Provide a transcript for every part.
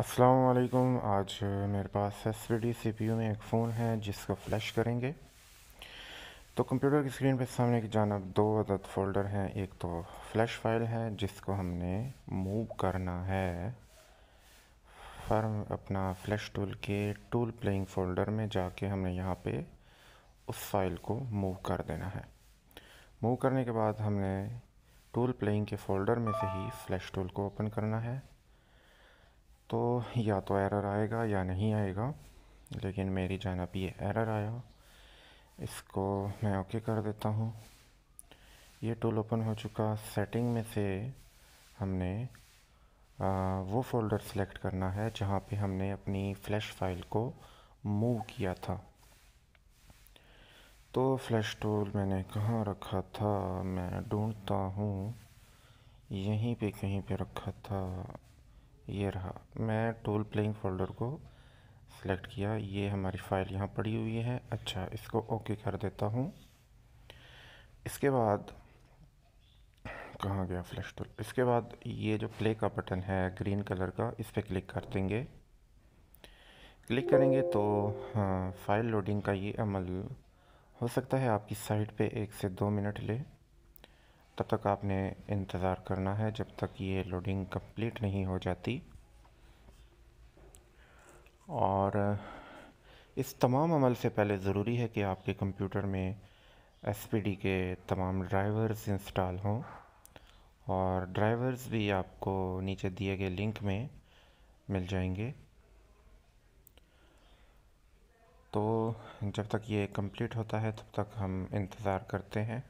असलकुम आज मेरे पास S V D C P U में एक फ़ोन है जिसको फ्लैश करेंगे तो कंप्यूटर की स्क्रीन पर सामने की जानब दो अदद फ़ोल्डर हैं एक तो फ्लैश फाइल है जिसको हमने मूव करना है फर्म अपना फ्लैश टूल के टूल प्लेइंग फ़ोल्डर में जाके हमने यहाँ पे उस फाइल को मूव कर देना है मूव करने के बाद हमने टूल प्लेइंग के फ़ोल्डर में से ही फ्लैश टूल को ओपन करना है तो या तो एरर आएगा या नहीं आएगा लेकिन मेरी जानब ये एरर आया इसको मैं ओके कर देता हूँ ये टूल ओपन हो चुका सेटिंग में से हमने आ, वो फ़ोल्डर सेलेक्ट करना है जहाँ पे हमने अपनी फ़्लैश फाइल को मूव किया था तो फ्लैश टूल मैंने कहाँ रखा था मैं ढूंढता हूँ यहीं पे कहीं पे रखा था ये रहा मैं टूल प्लेइंग फ़ोल्डर को सिलेक्ट किया ये हमारी फ़ाइल यहाँ पड़ी हुई है अच्छा इसको ओके कर देता हूँ इसके बाद कहाँ गया फ्लैश टूल इसके बाद ये जो प्ले का बटन है ग्रीन कलर का इस पर क्लिक कर देंगे क्लिक करेंगे तो हाँ, फ़ाइल लोडिंग का ये अमल हो सकता है आपकी साइट पे एक से दो मिनट ले तब तक आपने इंतज़ार करना है जब तक ये लोडिंग कंप्लीट नहीं हो जाती और इस तमाम अमल से पहले ज़रूरी है कि आपके कंप्यूटर में एस के तमाम ड्राइवर्स इंस्टॉल हों और ड्राइवर्स भी आपको नीचे दिए गए लिंक में मिल जाएंगे तो जब तक ये कंप्लीट होता है तब तक हम इंतज़ार करते हैं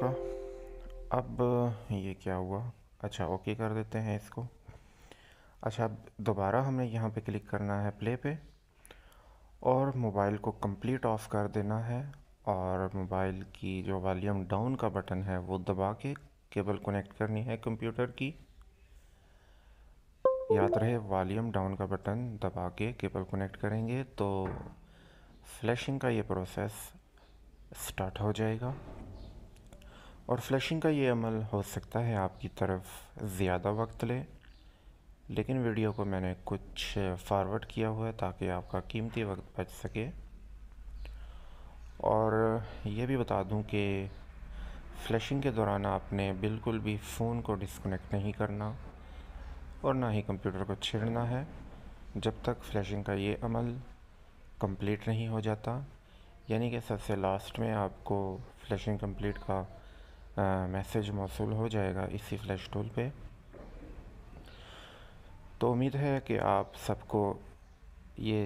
चुका अब ये क्या हुआ अच्छा ओके कर देते हैं इसको अच्छा अब दोबारा हमने यहाँ पे क्लिक करना है प्ले पे और मोबाइल को कंप्लीट ऑफ कर देना है और मोबाइल की जो वॉल्यूम डाउन का बटन है वो दबा के केबल कनेक्ट करनी है कंप्यूटर की याद रहे वॉल्यूम डाउन का बटन दबा के केबल कनेक्ट करेंगे तो फ्लैशिंग का ये प्रोसेस स्टार्ट हो जाएगा और फ्लैशिंग का ये अमल हो सकता है आपकी तरफ ज़्यादा वक्त ले लेकिन वीडियो को मैंने कुछ फारवर्ड किया हुआ है ताकि आपका कीमती वक्त बच सके और ये भी बता दूं कि फ्लैशिंग के दौरान आपने बिल्कुल भी फ़ोन को डिसकनेक्ट नहीं करना और ना ही कंप्यूटर को छेड़ना है जब तक फ्लैशिंग का ये अमल कंप्लीट नहीं हो जाता यानी कि सबसे लास्ट में आपको फ्लैशिंग कंप्लीट का मैसेज मौसू हो जाएगा इसी फ्लैश टूल पे तो उम्मीद है कि आप सबको ये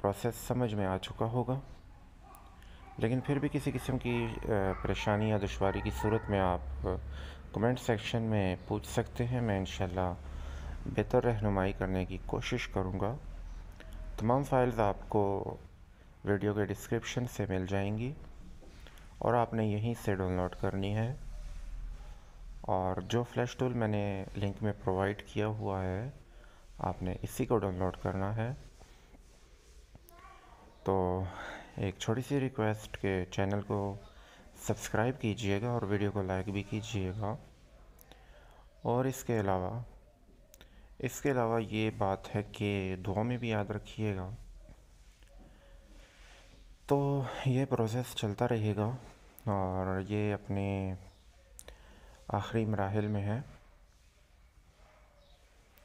प्रोसेस समझ में आ चुका होगा लेकिन फिर भी किसी किस्म की परेशानी या दुशारी की सूरत में आप कमेंट सेक्शन में पूछ सकते हैं मैं इन बेहतर रहनुमाई करने की कोशिश करूँगा तमाम फाइल्स आपको वीडियो के डिस्क्रिप्शन से मिल जाएंगी और आपने यहीं से डाउनलोड करनी है और जो फ्लैश टूल मैंने लिंक में प्रोवाइड किया हुआ है आपने इसी को डाउनलोड करना है तो एक छोटी सी रिक्वेस्ट के चैनल को सब्सक्राइब कीजिएगा और वीडियो को लाइक भी कीजिएगा और इसके अलावा इसके अलावा ये बात है कि दुआ में भी याद रखिएगा तो ये प्रोसेस चलता रहेगा और ये अपने आखिरी मराहल में है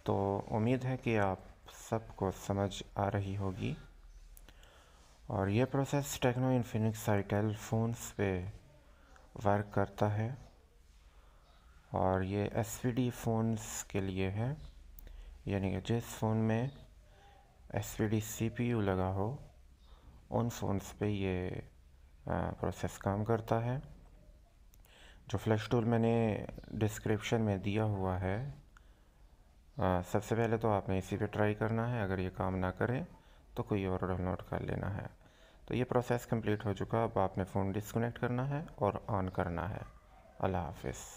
तो उम्मीद है कि आप सबको समझ आ रही होगी और यह प्रोसेस टेक्नो इन्फिनिक्स साइटेल फ़ोन्स पे वर्क करता है और ये एस वी फ़ोन्स के लिए है यानी कि जिस फ़ोन में एस वी यू लगा हो उन फ़ोन्स पे ये प्रोसेस काम करता है जो फ्लैश टूल मैंने डिस्क्रिप्शन में दिया हुआ है आ, सबसे पहले तो आपने इसी पे ट्राई करना है अगर ये काम ना करें तो कोई और डाउनलोड कर लेना है तो ये प्रोसेस कंप्लीट हो चुका अब आपने फ़ोन डिसकनेक्ट करना है और ऑन करना है अल्लाह हाफिज़